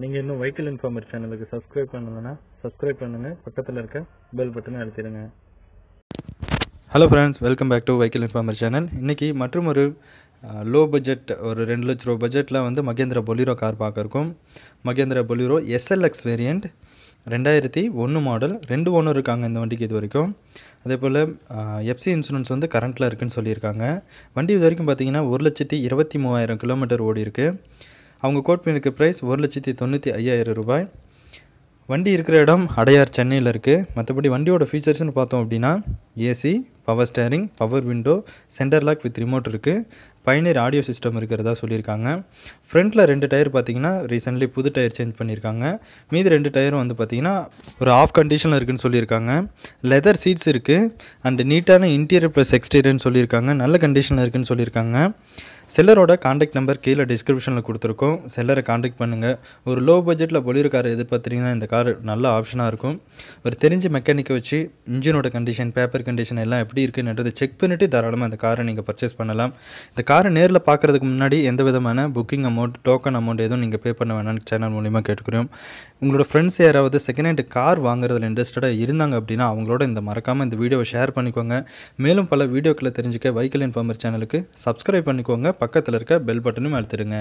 நீங்க இன்னும் vehicle informer சேனலுக்கு சப்ஸ்கிரைப் பண்ணலன்னா சப்ஸ்கிரைப் பண்ணுங்க பக்கத்தில் இருக்க பெல் பட்டனை அழுத்திடுங்க hello friends welcome back to vehicle informer channel இன்னைக்கு மற்றும் ஒரு லோ பட்ஜெட் ஒரு ரெண்டு லட்ச ரூபா பட்ஜெட்டில் வந்து மகேந்திரா பொலிரோ கார் பார்க்குறோம் மகேந்திரா பொலிரோ எஸ்எல்எக்ஸ் வேரியண்ட் ரெண்டாயிரத்தி ஒன்று மாடல் ரெண்டு ஓனர் இருக்காங்க இந்த வண்டிக்கு இது வரைக்கும் அதே போல் எஃப்சி இன்சூரன்ஸ் வந்து கரண்ட்டில் இருக்குதுன்னு சொல்லியிருக்காங்க வண்டி இது வரைக்கும் பார்த்தீங்கன்னா ஒரு லட்சத்தி இருபத்தி மூவாயிரம் கிலோமீட்டர் ஓடி இருக்குது அவங்க கோட் பண்ணியிருக்க ப்ரைஸ் ஒரு லட்சத்தி தொண்ணூற்றி ஐயாயிரம் ரூபாய் வண்டி இருக்கிற இடம் அடையார் சென்னையில் இருக்குது மற்றபடி வண்டியோட ஃபீச்சர்ஸ்னு பார்த்தோம் அப்படின்னா AC power steering power window centre lock with remote இருக்குது பயனர் ஆடியோ சிஸ்டம் இருக்கிறதா சொல்லியிருக்காங்க ஃப்ரண்ட்டில் ரெண்டு டயர் பார்த்தீங்கன்னா ரீசெண்ட்லி புது டயர் சேஞ்ச் பண்ணியிருக்காங்க மீதி ரெண்டு டயரும் வந்து பார்த்திங்கன்னா ஒரு ஆஃப் கண்டிஷனில் இருக்குதுன்னு சொல்லியிருக்காங்க லெதர் சீட்ஸ் இருக்குது அண்ட் நீட்டான இன்டீரியர் ப்ளஸ் எக்ஸ்டீரியர்னு சொல்லியிருக்காங்க நல்ல கண்டிஷனில் இருக்குதுன்னு சொல்லியிருக்காங்க செல்லரோட காண்டாக்ட் நம்பர் கீழே டிஸ்கிரிப்ஷனில் கொடுத்துருக்கோம் செல்லரை காண்டாக்ட் பண்ணுங்கள் ஒரு லோ பட்ஜெட்டில் பொலியூர் கார் எதிர்பார்த்திங்கன்னா இந்த கார் நல்ல ஆப்ஷனாக இருக்கும் ஒரு தெரிஞ்ச மெக்கானிக்கை வச்சு இன்ஜினோட கண்டிஷன் பேப்பர் கண்டிஷன் எல்லாம் எப்படி இருக்குன்றதை செக் பண்ணிவிட்டு தாராளமாக இந்த காரை நீங்கள் பர்ச்சேஸ் பண்ணலாம் இந்த காரை நேரில் பார்க்குறதுக்கு முன்னாடி எந்த விதமான புக்கிங் அமௌண்ட் டோக்கன் அமௌண்ட் எதுவும் நீங்கள் பே பண்ண வேணாம்னு சேனல் மூலிமா கேட்டுக்கிறோம் உங்களோட ஃப்ரெண்ட்ஸ் யாராவது செகண்ட் ஹேண்ட் கார் வாங்குறதுல இன்ட்ரெஸ்டடாக இருந்தாங்க அப்படின்னா அவங்களோட இந்த மறக்காமல் இந்த வீடியோவை ஷேர் பண்ணிக்கோங்க மேலும் பல வீடியோக்களை தெரிஞ்சுக்க வைக்கல் இன்ஃபார்மர் சேனலுக்கு சப்ஸ்கிரைப் பண்ணிக்கோங்க பக்கத்தில் இருக்க பெல் பட்டனும் அழுத்திடுங்க